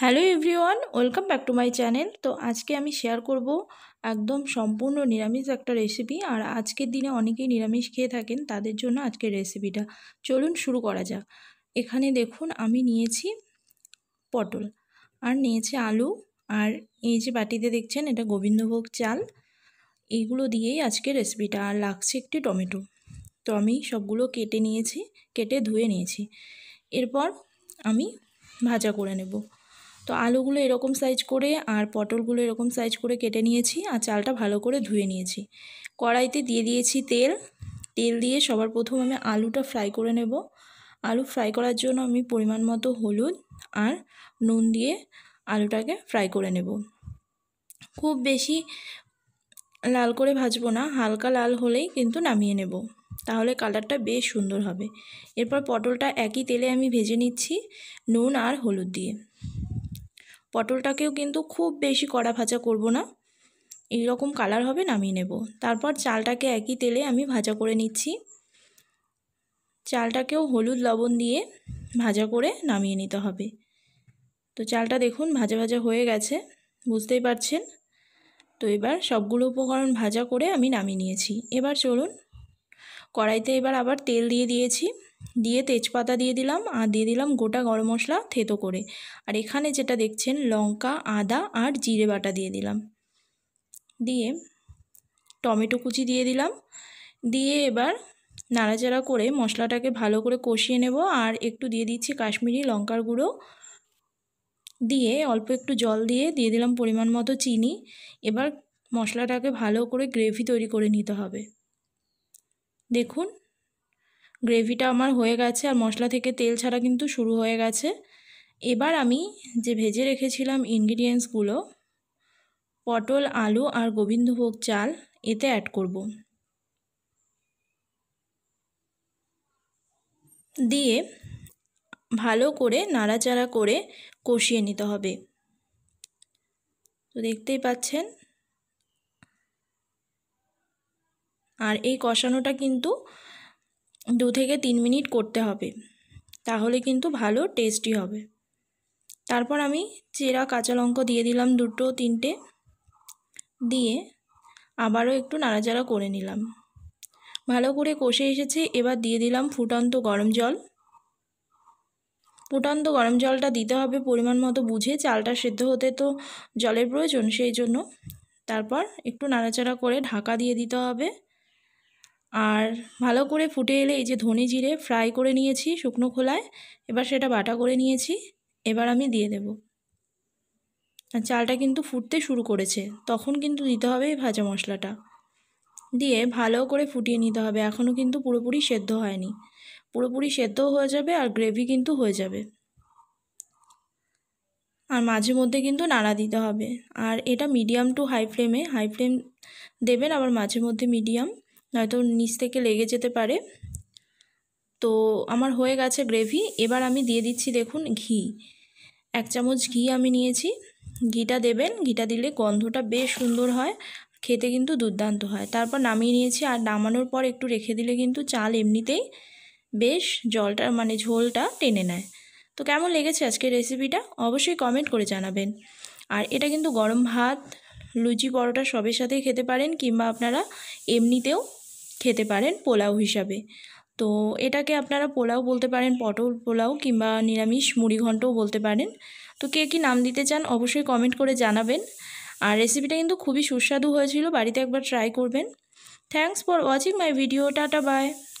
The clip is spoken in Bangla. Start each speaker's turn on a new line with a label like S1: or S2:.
S1: hello everyone welcome back to my channel তো আজকে আমি শেয়ার করব একদম সম্পূর্ণ নিরামিষ একটা রেসিপি আর আজকের দিনে অনেকেই নিরামিষ খেয়ে থাকেন তাদের জন্য আজকের রেসিপিটা চলুন শুরু করা যাক এখানে দেখুন আমি নিয়েছি পটল আর নিয়েছি আলু আর এই যে বাটিতে দেখছেন এটা গোবিন্দভোগ চাল এইগুলো দিয়েই আজকে রেসিপিটা আর লাগছে একটি টমেটো তো আমি সবগুলো কেটে নিয়েছি কেটে ধুয়ে নিয়েছি এরপর আমি ভাজা করে নেবো তো আলুগুলো এরকম সাইজ করে আর পটলগুলো এরকম সাইজ করে কেটে নিয়েছি আর চালটা ভালো করে ধুয়ে নিয়েছি কড়াইতে দিয়ে দিয়েছি তেল তেল দিয়ে সবার প্রথম আমি আলুটা ফ্রাই করে নেব আলু ফ্রাই করার জন্য আমি পরিমাণ মতো হলুদ আর নুন দিয়ে আলুটাকে ফ্রাই করে নেব খুব বেশি লাল করে ভাজবো না হালকা লাল হলেই কিন্তু নামিয়ে নেব তাহলে কালারটা বেশ সুন্দর হবে এরপর পটলটা একই তেলে আমি ভেজে নিচ্ছি নুন আর হলুদ দিয়ে পটলটাকেও কিন্তু খুব বেশি কড়া ভাজা করব না এইরকম কালার হবে নামিয়ে নেব তারপর চালটাকে একই তেলে আমি ভাজা করে নিচ্ছি চালটাকেও হলুদ লবণ দিয়ে ভাজা করে নামিয়ে নিতে হবে তো চালটা দেখুন ভাজা ভাজা হয়ে গেছে বুঝতেই পারছেন তো এবার সবগুলো উপকরণ ভাজা করে আমি নামিয়ে নিয়েছি এবার চলুন কড়াইতে এবার আবার তেল দিয়ে দিয়েছি দিয়ে তেজপাতা দিয়ে দিলাম আর দিয়ে দিলাম গোটা গরম মশলা থেতো করে আর এখানে যেটা দেখছেন লঙ্কা আদা আর জিরে বাটা দিয়ে দিলাম দিয়ে টমেটো কুচি দিয়ে দিলাম দিয়ে এবার নাড়াচাড়া করে মশলাটাকে ভালো করে কষিয়ে নেব আর একটু দিয়ে দিচ্ছি কাশ্মীরি লঙ্কার গুঁড়ো দিয়ে অল্প একটু জল দিয়ে দিয়ে দিলাম পরিমাণ মতো চিনি এবার মশলাটাকে ভালো করে গ্রেভি তৈরি করে নিতে হবে দেখুন গ্রেভিটা আমার হয়ে গেছে আর মশলা থেকে তেল ছাড়া কিন্তু শুরু হয়ে গেছে এবার আমি যে ভেজে রেখেছিলাম ইনগ্রিডিয়েন্টসগুলো পটল আলু আর গোবিন্দভোগ চাল এতে অ্যাড করব দিয়ে ভালো করে নাড়াচাড়া করে কষিয়ে নিতে হবে তো দেখতেই পাচ্ছেন আর এই কষানোটা কিন্তু দু থেকে তিন মিনিট করতে হবে তাহলে কিন্তু ভালো টেস্টি হবে তারপর আমি চেরা কাঁচা লঙ্কা দিয়ে দিলাম দুটো তিনটে দিয়ে আবারও একটু নাড়াচাড়া করে নিলাম ভালো করে কষে এসেছে এবার দিয়ে দিলাম ফুটন্ত গরম জল ফুটন্ত গরম জলটা দিতে হবে পরিমাণ মতো বুঝে চালটা সেদ্ধ হতে তো জলের প্রয়োজন সেই জন্য তারপর একটু নাড়াচাড়া করে ঢাকা দিয়ে দিতে হবে আর ভালো করে ফুটে এলে এই যে ধনে জিরে ফ্রাই করে নিয়েছি শুকনো খোলায় এবার সেটা বাটা করে নিয়েছি এবার আমি দিয়ে দেব আর চালটা কিন্তু ফুটতে শুরু করেছে তখন কিন্তু দিতে হবে এই ভাজা মশলাটা দিয়ে ভালো করে ফুটিয়ে নিতে হবে এখনও কিন্তু পুরোপুরি সেদ্ধ হয়নি পুরোপুরি সেদ্ধ হয়ে যাবে আর গ্রেভি কিন্তু হয়ে যাবে আর মাঝে মধ্যে কিন্তু নাড়া দিতে হবে আর এটা মিডিয়াম টু হাই ফ্লেমে হাই ফ্লেম দেবেন আবার মাঝে মধ্যে মিডিয়াম নয়তো নিচ থেকে লেগে যেতে পারে তো আমার হয়ে গেছে গ্রেভি এবার আমি দিয়ে দিচ্ছি দেখুন ঘি এক চামচ ঘি আমি নিয়েছি ঘিটা দেবেন ঘিটা দিলে গন্ধটা বেশ সুন্দর হয় খেতে কিন্তু দুর্দান্ত হয় তারপর নামিয়ে নিয়েছি আর নামানোর পর একটু রেখে দিলে কিন্তু চাল এমনিতেই বেশ জলটা মানে ঝোলটা টেনে নেয় তো কেমন লেগেছে আজকের রেসিপিটা অবশ্যই কমেন্ট করে জানাবেন আর এটা কিন্তু গরম ভাত লুচি পরোটা সবের সাথেই খেতে পারেন কিংবা আপনারা এমনিতেও খেতে পারেন পোলাও হিসাবে তো এটাকে আপনারা পোলাও বলতে পারেন পটল পোলাও কিংবা নিরামিষ মুড়ি ঘন্টও বলতে পারেন তো কে কী নাম দিতে চান অবশ্যই কমেন্ট করে জানাবেন আর রেসিপিটা কিন্তু খুবই সুস্বাদু হয়েছিল বাড়িতে একবার ট্রাই করবেন thanks for watching my video tata by